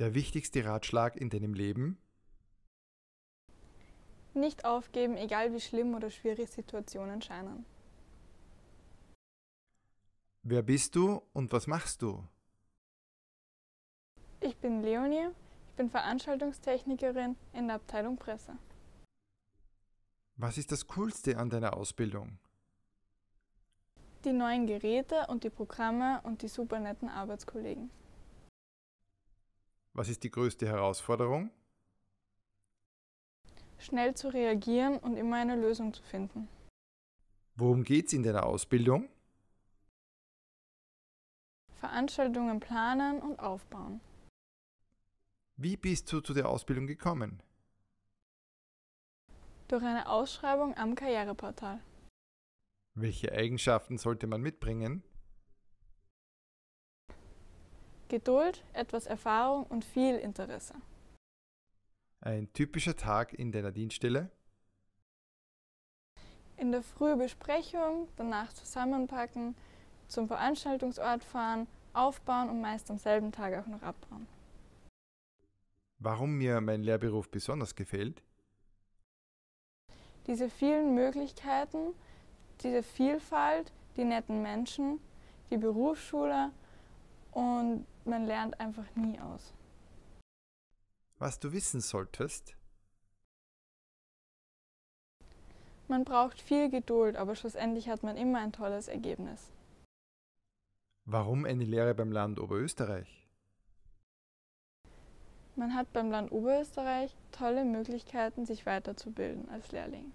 Der wichtigste Ratschlag in deinem Leben? Nicht aufgeben, egal wie schlimm oder schwierig Situationen scheinen. Wer bist du und was machst du? Ich bin Leonie, ich bin Veranstaltungstechnikerin in der Abteilung Presse. Was ist das Coolste an deiner Ausbildung? Die neuen Geräte und die Programme und die super netten Arbeitskollegen. Was ist die größte Herausforderung? Schnell zu reagieren und immer eine Lösung zu finden. Worum geht es in deiner Ausbildung? Veranstaltungen planen und aufbauen. Wie bist du zu der Ausbildung gekommen? Durch eine Ausschreibung am Karriereportal. Welche Eigenschaften sollte man mitbringen? Geduld, etwas Erfahrung und viel Interesse. Ein typischer Tag in deiner Dienststelle? In der Früh Besprechung, danach zusammenpacken, zum Veranstaltungsort fahren, aufbauen und meist am selben Tag auch noch abbauen. Warum mir mein Lehrberuf besonders gefällt? Diese vielen Möglichkeiten, diese Vielfalt, die netten Menschen, die Berufsschule und man lernt einfach nie aus. Was du wissen solltest? Man braucht viel Geduld, aber schlussendlich hat man immer ein tolles Ergebnis. Warum eine Lehre beim Land Oberösterreich? Man hat beim Land Oberösterreich tolle Möglichkeiten, sich weiterzubilden als Lehrling.